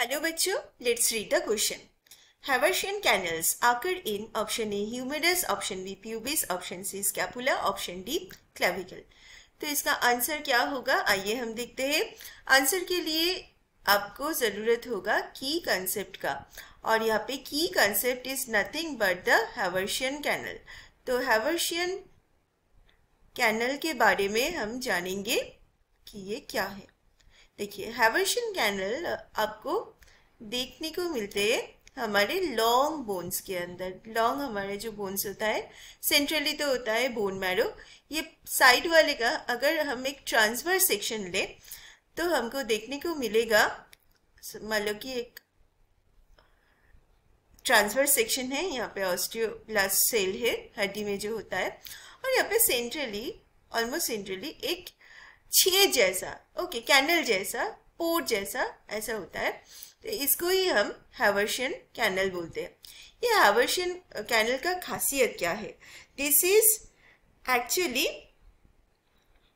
Hello बच्चों let's read the question Haversian canals occur in option A humerus, option B pubis option C scapula option D clavicle तो इसका answer क्या होगा आइए हम देखते हैं आंसर के लिए आपको ज़रूरत होगा की कंसेप्ट का और यहाँ पे की concept is nothing but the Haversian canal तो हैवर्शियन कैनल के बारे में हम जानेंगे कि ये क्या है देखिए हैवर्शन कैनल आपको देखने को मिलते हैं हमारे लॉन्ग बोन्स के अंदर लॉन्ग हमारे जो बोन्स होता है सेंट्रली तो होता है बोन मैरो ये साइड वाले का अगर हम एक ट्रांसवर्स सेक्शन लें तो हमको देखने को मिलेगा मान लो कि एक ट्रांसवर्स सेक्शन है यहाँ पे ऑस्ट्रियो सेल है हड्डी में जो होता है और यहाँ पे सेंट्रली ऑलमोस्ट सेंट्रली एक छेद जैसा ओके कैनल जैसा पोर जैसा ऐसा होता है तो इसको ही हम हैवर्शियन कैनल बोलते हैं ये हैवर्शियन कैनल का खासियत क्या है दिस इज एक्चुअली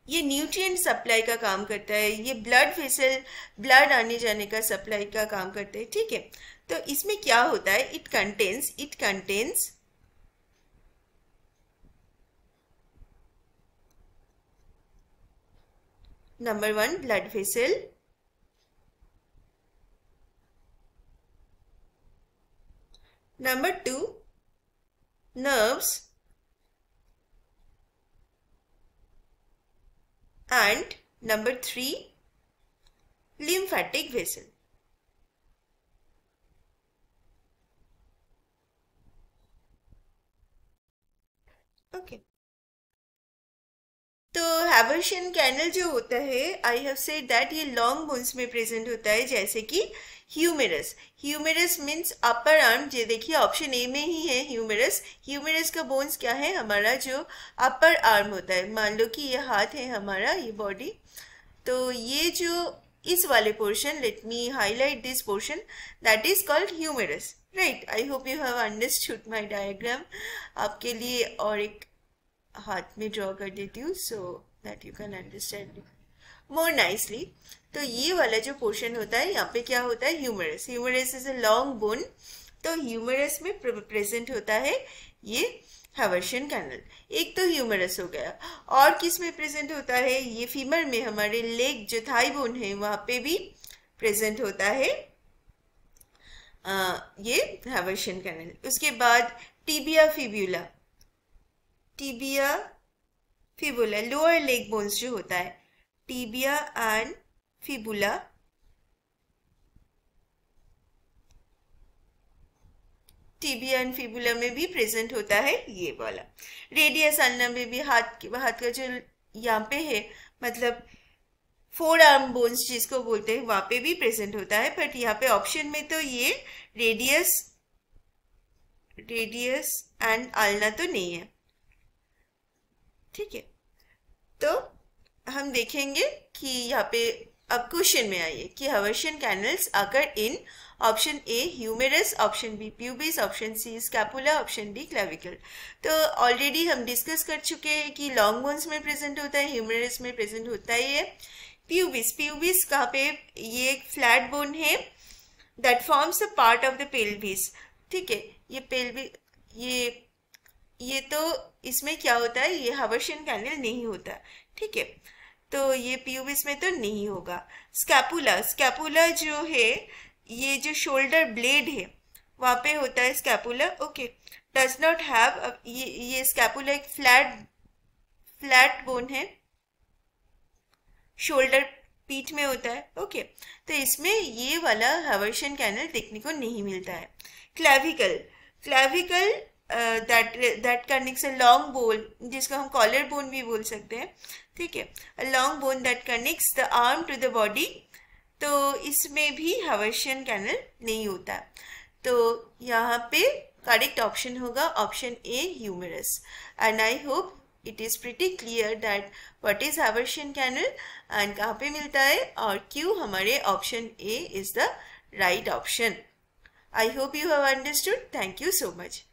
ये न्यूट्रिएंट सप्लाई का काम करता है ये ब्लड वेसल ब्लड आने जाने का सप्लाई का काम करता है ठीक है तो इसमें क्या होता है it contains it contains Number 1 blood vessel. Number 2 nerves and number 3 lymphatic vessel. Haversian canal जो होता है आई हैव सेड दैट ये लॉन्ग बोन्स में प्रेजेंट होता है जैसे कि ह्यूमेरस ह्यूमेरस मीन्स अपर आर्म ये देखिए ऑप्शन ए में ही है ह्यूमेरस ह्यूमेरस का बोन्स क्या है हमारा जो अपर आर्म होता है मान लो कि ये हाथ है हमारा ये बॉडी तो ये जो इस वाले portion let me highlight this portion that is called humerus right I hope you have understood my diagram आपके लिए और एक हाथ में ड्रॉ कर देती हूँ so so, that you can understand more nicely तो ये वाला जो पोर्शन होता है यहाँ पे क्या होता है humerus humerus is a long bone तो ह्यूमरस में प्रेजेंट होता है ये हवर्शन कैनल एक तो ह्यूमरस हो गया और किस में प्रेजेंट होता है ये फीमर में हमारे लेग जो थाई बोन है वहाँ पे भी प्रेजेंट होता है आ, ये हवर्शन कैनल उसके बाद tibia fibula tibia fibula lower leg bones जो होता है tibia and fibula tibia and fibula में भी प्रेजेंट होता है ये वाला रेडियस अन्ना में भी हाथ हाथ का जो यहाँ पे है मतलब फोर आर्म बोन्स जिसको बोलते हैं वहां पे भी प्रेजेंट होता है बट यहाँ पे ऑप्शन में तो ये रेडियस रेडियस एंड आलना तो नहीं है ठीक है तो हम देखेंगे कि यहाँ पे अब क्वेश्चन में आइए कि Haversian canals occur in option A humerus option B pubis option C scapula option D clavicle तो ऑलरेडी हम डिस्कस कर चुके हैं कि लॉन्ग बोन्स में प्रेजेंट होता है ह्यूमेरस में प्रेजेंट होता ही है प्यूबिस प्यूबिस कहाँ पे ये एक फ्लैट बोन है that forms a part of the pelvis ठीक है ये पेल्विस ये ये तो इसमें क्या होता है ये हवर्शियन कैनल नहीं होता ठीक है तो ये प्यूबिस में तो नहीं होगा स्कैपुला स्कैपुला जो है ये जो शोल्डर ब्लेड है वहाँ पे होता है scapula okay does not have ये ये स्कैपुला एक फ्लैट फ्लैट बोन है शोल्डर पीठ में होता है ओके तो इसमें ये वाला हवर्शन कैनल देखने को नहीं मिलता है clavicle clavicle that that connects a long bone जिसको हम कॉलर बोन भी बोल सकते हैं ठीक है a long bone that connects the arm to the body तो इसमें भी हवर्शियन कैनल नहीं होता तो यहाँ पे करेक्ट ऑप्शन होगा option A humerus and I hope it is pretty clear that what is Haversian canal and कहाँ पे मिलता है और क्यों हमारे option A is the right option I hope you have understood thank you so much